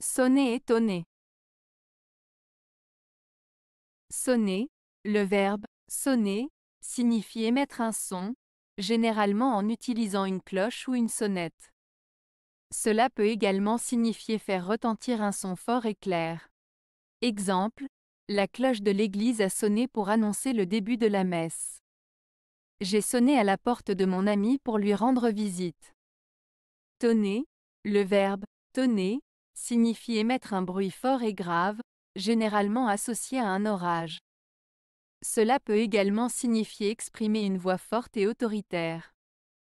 Sonner et tonner. Sonner, le verbe sonner signifie émettre un son, généralement en utilisant une cloche ou une sonnette. Cela peut également signifier faire retentir un son fort et clair. Exemple, la cloche de l'église a sonné pour annoncer le début de la messe. J'ai sonné à la porte de mon ami pour lui rendre visite. Tonner, le verbe tonner signifie émettre un bruit fort et grave, généralement associé à un orage. Cela peut également signifier exprimer une voix forte et autoritaire.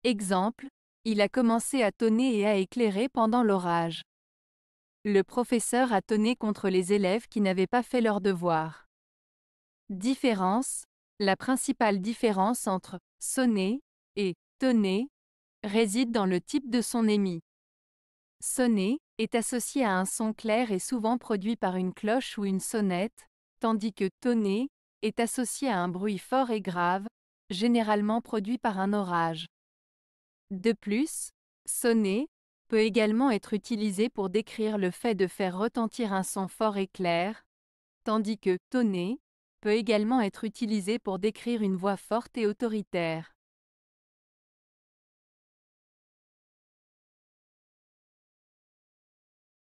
Exemple, il a commencé à tonner et à éclairer pendant l'orage. Le professeur a tonné contre les élèves qui n'avaient pas fait leur devoir. Différence La principale différence entre sonner et tonner réside dans le type de son émis. Sonner est associé à un son clair et souvent produit par une cloche ou une sonnette, tandis que tonner est associé à un bruit fort et grave, généralement produit par un orage. De plus, sonner peut également être utilisé pour décrire le fait de faire retentir un son fort et clair, tandis que tonner peut également être utilisé pour décrire une voix forte et autoritaire.